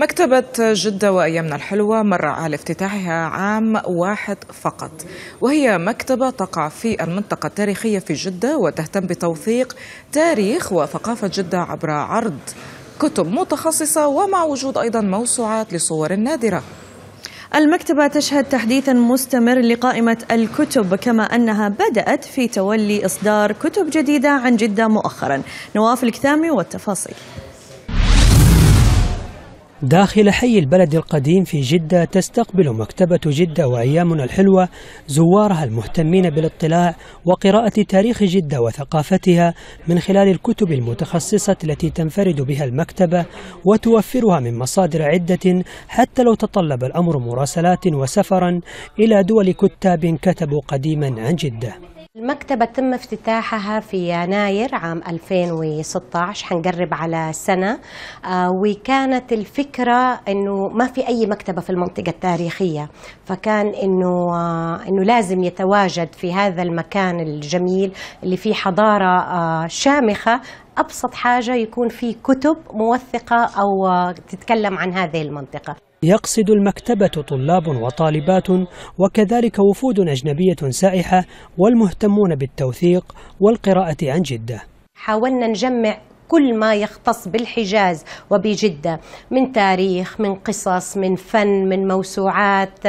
مكتبة جدة وأيامنا الحلوة مر على افتتاحها عام واحد فقط وهي مكتبة تقع في المنطقة التاريخية في جدة وتهتم بتوثيق تاريخ وثقافة جدة عبر عرض كتب متخصصة ومع وجود أيضا موسوعات لصور نادرة المكتبة تشهد تحديثا مستمر لقائمة الكتب كما أنها بدأت في تولي إصدار كتب جديدة عن جدة مؤخرا نواف الكتامي والتفاصيل داخل حي البلد القديم في جدة تستقبل مكتبة جدة وأيامنا الحلوة زوارها المهتمين بالاطلاع وقراءة تاريخ جدة وثقافتها من خلال الكتب المتخصصة التي تنفرد بها المكتبة وتوفرها من مصادر عدة حتى لو تطلب الأمر مراسلات وسفرا إلى دول كتاب كتبوا قديما عن جدة المكتبة تم افتتاحها في يناير عام 2016 حنقرب على سنة آه، وكانت الفكرة أنه ما في أي مكتبة في المنطقة التاريخية فكان أنه آه، أنه لازم يتواجد في هذا المكان الجميل اللي فيه حضارة آه، شامخة أبسط حاجة يكون في كتب موثقة أو تتكلم عن هذه المنطقة يقصد المكتبة طلاب وطالبات وكذلك وفود أجنبية سائحة والمهتمون بالتوثيق والقراءة عن جدة حاولنا نجمع كل ما يختص بالحجاز وبجدة من تاريخ من قصص من فن من موسوعات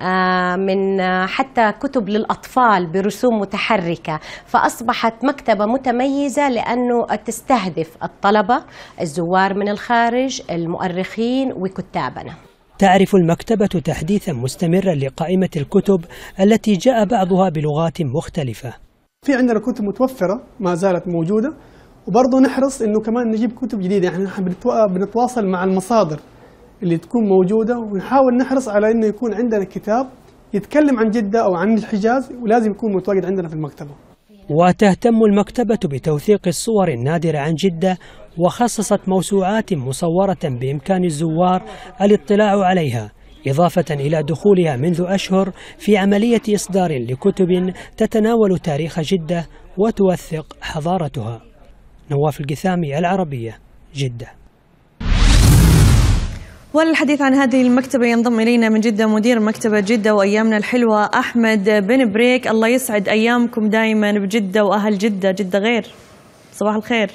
آه، من حتى كتب للأطفال برسوم متحركة فأصبحت مكتبة متميزة لأنه تستهدف الطلبة الزوار من الخارج المؤرخين وكتابنا تعرف المكتبة تحديثا مستمرا لقائمة الكتب التي جاء بعضها بلغات مختلفة في عندنا كتب متوفرة ما زالت موجودة وبرضه نحرص انه كمان نجيب كتب جديدة يعني نحن بنتواصل مع المصادر اللي تكون موجودة ونحاول نحرص على انه يكون عندنا كتاب يتكلم عن جدة او عن الحجاز ولازم يكون متواجد عندنا في المكتبة وتهتم المكتبة بتوثيق الصور النادرة عن جدة وخصصت موسوعات مصورة بإمكان الزوار الاطلاع عليها إضافة إلى دخولها منذ أشهر في عملية إصدار لكتب تتناول تاريخ جدة وتوثق حضارتها نواف القثامي العربية جدة وللحديث عن هذه المكتبة ينضم إلينا من جدة مدير مكتبة جدة وأيامنا الحلوة أحمد بن بريك الله يسعد أيامكم دائما بجدة وأهل جدة جدة غير صباح الخير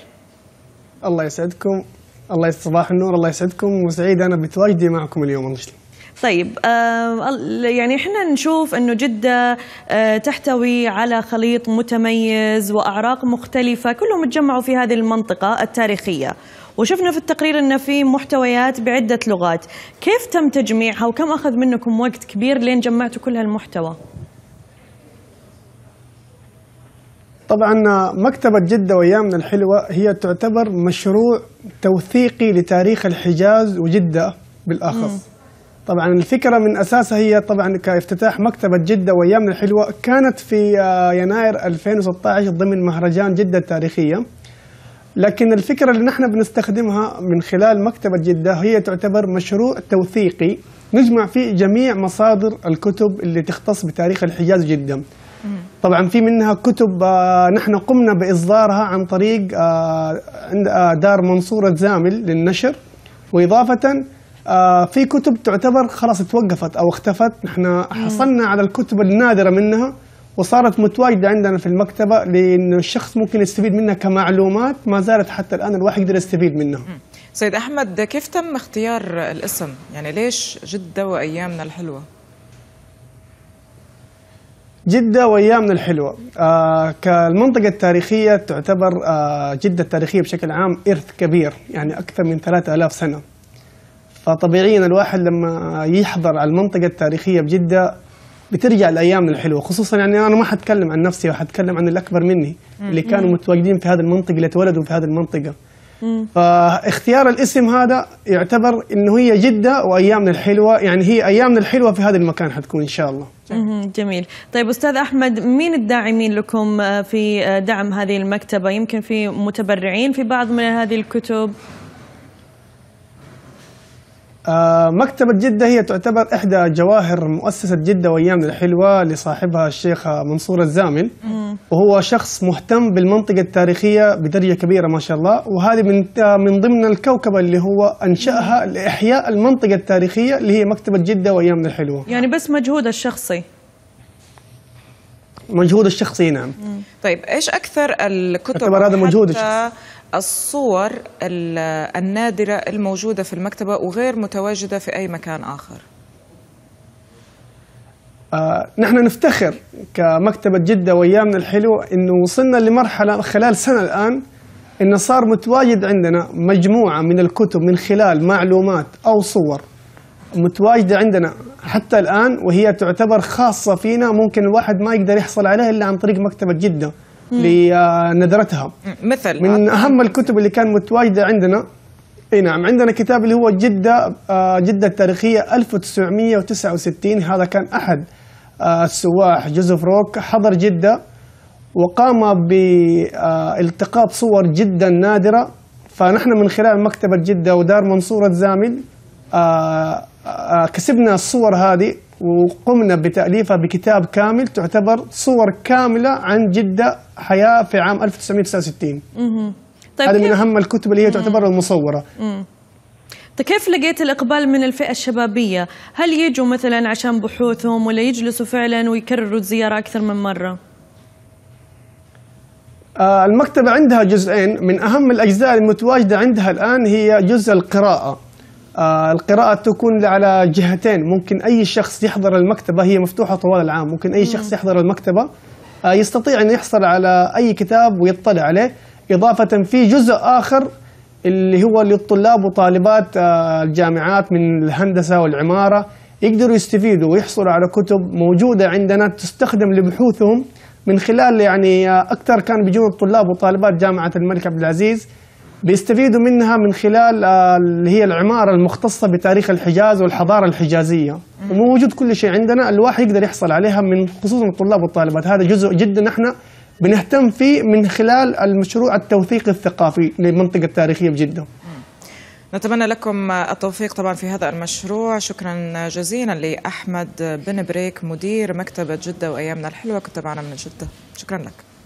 الله يسعدكم الله صباح النور الله يسعدكم وسعيد انا بتواجدي معكم اليوم الله يسلمك طيب آه، يعني احنا نشوف انه جده آه، تحتوي على خليط متميز واعراق مختلفه كلهم تجمعوا في هذه المنطقه التاريخيه وشفنا في التقرير انه في محتويات بعده لغات كيف تم تجميعها وكم اخذ منكم وقت كبير لين جمعتوا كل هالمحتوى طبعا مكتبة جدة وأيامنا الحلوة هي تعتبر مشروع توثيقي لتاريخ الحجاز وجدة بالأخص مم. طبعا الفكرة من أساسها هي طبعا كافتتاح مكتبة جدة وأيامنا الحلوة كانت في يناير 2016 ضمن مهرجان جدة التاريخية لكن الفكرة اللي نحن بنستخدمها من خلال مكتبة جدة هي تعتبر مشروع توثيقي نجمع فيه جميع مصادر الكتب اللي تختص بتاريخ الحجاز جدا طبعا في منها كتب آه، نحن قمنا باصدارها عن طريق آه، عند آه، دار منصوره زامل للنشر واضافه في كتب تعتبر خلاص توقفت او اختفت نحن حصلنا على الكتب النادره منها وصارت متواجدة عندنا في المكتبة لأن الشخص ممكن يستفيد منها كمعلومات ما زالت حتى الآن الواحد يقدر يستفيد منها سيد أحمد كيف تم اختيار الاسم؟ يعني ليش جدة وأيامنا الحلوة؟ جدة وأيامنا الحلوة آه كالمنطقة التاريخية تعتبر آه جدة التاريخية بشكل عام إرث كبير يعني أكثر من 3000 سنة فطبيعيا الواحد لما يحضر على المنطقة التاريخية بجدة بترجع الأيام الحلوة خصوصا يعني أنا ما حتكلم عن نفسي وحتكلم عن الأكبر مني اللي كانوا متواجدين في هذه المنطقة اللي تولدوا في هذه المنطقة فاختيار الاسم هذا يعتبر انه هي جده وايامنا الحلوه يعني هي ايامنا الحلوه في هذا المكان حتكون ان شاء الله جميل طيب استاذ احمد مين الداعمين لكم آه، في آه، دعم هذه المكتبه يمكن في متبرعين في بعض من هذه الكتب آه، مكتبة جدة هي تعتبر إحدى جواهر مؤسسة جدة وأيامنا الحلوة لصاحبها الشيخ منصور الزامل وهو شخص مهتم بالمنطقة التاريخية بدرجة كبيرة ما شاء الله وهذه من من ضمن الكوكبة اللي هو أنشأها لإحياء المنطقة التاريخية اللي هي مكتبة جدة وأيامنا الحلوة يعني بس مجهود الشخصي مجهود الشخصي نعم طيب ايش اكثر الكتب هذا مجهود الشخصي الصور النادرة الموجودة في المكتبة وغير متواجدة في أي مكان آخر آه، نحن نفتخر كمكتبة جدة وأيامنا الحلو أنه وصلنا لمرحلة خلال سنة الآن أنه صار متواجد عندنا مجموعة من الكتب من خلال معلومات أو صور متواجدة عندنا حتى الآن وهي تعتبر خاصة فينا ممكن الواحد ما يقدر يحصل عليها إلا عن طريق مكتبة جدة لندرتها آه، مثل من اهم الكتب اللي كان متواجده عندنا اي نعم عندنا كتاب اللي هو جده آه، جده التاريخيه 1969 هذا كان احد آه، السواح جوزيف روك حضر جده وقام بالتقاط صور جدا نادره فنحن من خلال مكتبه جده ودار منصوره زامل كسبنا الصور هذه وقمنا بتأليفها بكتاب كامل تعتبر صور كاملة عن جدة حياة في عام 1969 طيب هذا من أهم الكتب اللي هي تعتبر المصورة طيب كيف لقيت الإقبال من الفئة الشبابية؟ هل يجوا مثلا عشان بحوثهم ولا يجلسوا فعلا ويكرروا الزيارة أكثر من مرة؟ آه، المكتبة عندها جزئين من أهم الأجزاء المتواجدة عندها الآن هي جزء القراءة آه، القراءة تكون على جهتين ممكن أي شخص يحضر المكتبة هي مفتوحة طوال العام ممكن أي شخص يحضر المكتبة آه، يستطيع أن يحصل على أي كتاب ويطلع عليه إضافة في جزء آخر اللي هو للطلاب وطالبات آه، الجامعات من الهندسة والعمارة يقدروا يستفيدوا ويحصلوا على كتب موجودة عندنا تستخدم لبحوثهم من خلال يعني أكثر كان بيجون الطلاب وطالبات جامعة الملك عبد العزيز بيستفيدوا منها من خلال آه، اللي هي العمارة المختصة بتاريخ الحجاز والحضارة الحجازية وموجود كل شيء عندنا الواحد يقدر يحصل عليها من خصوصا الطلاب والطالبات هذا جزء جدا احنا بنهتم فيه من خلال المشروع التوثيق الثقافي للمنطقة التاريخية بجدة نتمنى لكم التوفيق طبعا في هذا المشروع شكرا جزيلا لأحمد بن بريك مدير مكتبة جدة وأيامنا الحلوة كنت معنا من جدة شكرا لك